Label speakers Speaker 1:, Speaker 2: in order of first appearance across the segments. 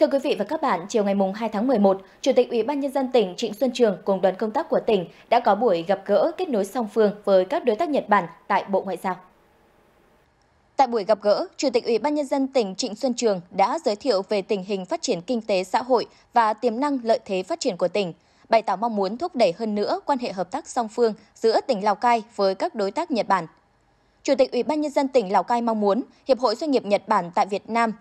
Speaker 1: Thưa quý vị và các bạn, chiều ngày 2 tháng 11, Chủ tịch Ủy ban Nhân dân tỉnh Trịnh Xuân Trường cùng đoàn công tác của tỉnh đã có buổi gặp gỡ kết nối song phương với các đối tác Nhật Bản tại Bộ Ngoại giao. Tại buổi gặp gỡ, Chủ tịch Ủy ban Nhân dân tỉnh Trịnh Xuân Trường đã giới thiệu về tình hình phát triển kinh tế xã hội và tiềm năng lợi thế phát triển của tỉnh, bày tỏ mong muốn thúc đẩy hơn nữa quan hệ hợp tác song phương giữa tỉnh Lào Cai với các đối tác Nhật Bản. Chủ tịch Ủy ban Nhân dân tỉnh Lào Cai mong muốn Hiệp hội Doanh nghiệp Nhật Bản tại Việt Nam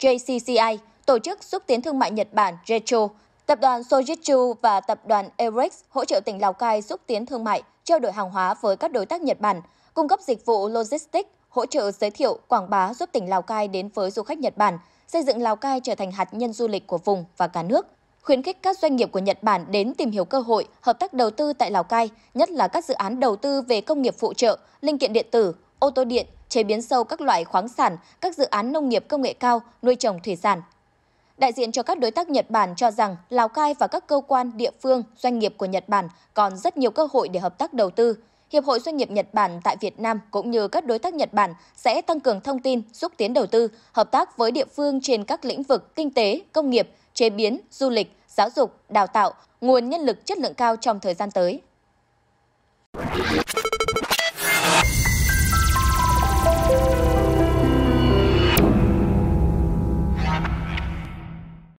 Speaker 1: JCCI tổ chức xúc tiến thương mại Nhật Bản Jetro, tập đoàn Sojitsu và tập đoàn EREX hỗ trợ tỉnh Lào Cai xúc tiến thương mại, trao đổi hàng hóa với các đối tác Nhật Bản, cung cấp dịch vụ logistics, hỗ trợ giới thiệu, quảng bá giúp tỉnh Lào Cai đến với du khách Nhật Bản, xây dựng Lào Cai trở thành hạt nhân du lịch của vùng và cả nước khuyến khích các doanh nghiệp của Nhật Bản đến tìm hiểu cơ hội hợp tác đầu tư tại Lào Cai, nhất là các dự án đầu tư về công nghiệp phụ trợ, linh kiện điện tử, ô tô điện, chế biến sâu các loại khoáng sản, các dự án nông nghiệp công nghệ cao, nuôi trồng thủy sản, Đại diện cho các đối tác Nhật Bản cho rằng Lào Cai và các cơ quan, địa phương, doanh nghiệp của Nhật Bản còn rất nhiều cơ hội để hợp tác đầu tư. Hiệp hội Doanh nghiệp Nhật Bản tại Việt Nam cũng như các đối tác Nhật Bản sẽ tăng cường thông tin, xúc tiến đầu tư, hợp tác với địa phương trên các lĩnh vực kinh tế, công nghiệp, chế biến, du lịch, giáo dục, đào tạo, nguồn nhân lực chất lượng cao trong thời gian tới.